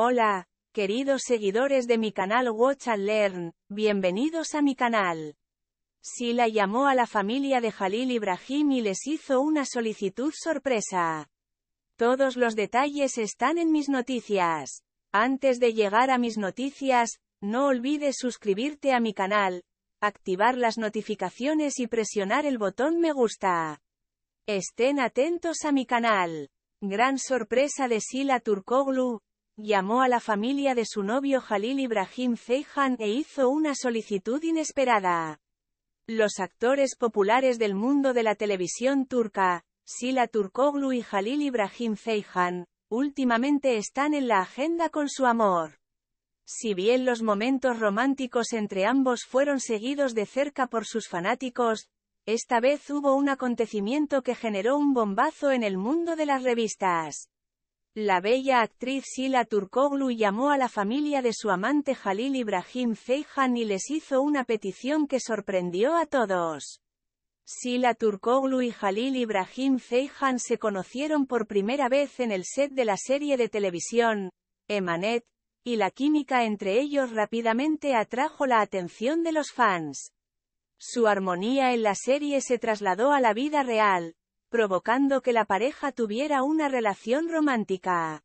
Hola, queridos seguidores de mi canal Watch and Learn, bienvenidos a mi canal. Sila llamó a la familia de Jalil Ibrahim y les hizo una solicitud sorpresa. Todos los detalles están en mis noticias. Antes de llegar a mis noticias, no olvides suscribirte a mi canal, activar las notificaciones y presionar el botón me gusta. Estén atentos a mi canal. Gran sorpresa de Sila Turkoglu, llamó a la familia de su novio Halil Ibrahim feijan e hizo una solicitud inesperada. Los actores populares del mundo de la televisión turca, Sila Turkoglu y Halil Ibrahim Zeihan, últimamente están en la agenda con su amor. Si bien los momentos románticos entre ambos fueron seguidos de cerca por sus fanáticos, esta vez hubo un acontecimiento que generó un bombazo en el mundo de las revistas. La bella actriz Sila Turkoglu llamó a la familia de su amante Halil Ibrahim Ceyhan y les hizo una petición que sorprendió a todos. Sila Turkoglu y Jalil Ibrahim feijan se conocieron por primera vez en el set de la serie de televisión, Emanet, y la química entre ellos rápidamente atrajo la atención de los fans. Su armonía en la serie se trasladó a la vida real, provocando que la pareja tuviera una relación romántica.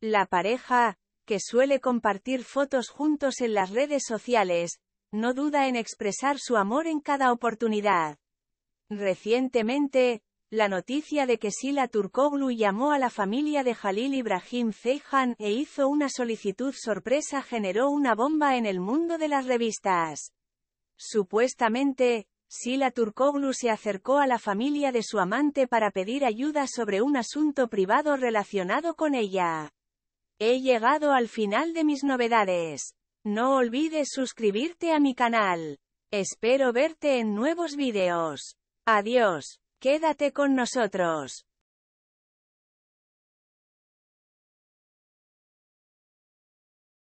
La pareja, que suele compartir fotos juntos en las redes sociales, no duda en expresar su amor en cada oportunidad. Recientemente, la noticia de que Sila Turkoglu llamó a la familia de Halil Ibrahim Ceyhan e hizo una solicitud sorpresa generó una bomba en el mundo de las revistas. Supuestamente, Sila Turkoglu se acercó a la familia de su amante para pedir ayuda sobre un asunto privado relacionado con ella. He llegado al final de mis novedades. No olvides suscribirte a mi canal. Espero verte en nuevos videos. Adiós. Quédate con nosotros.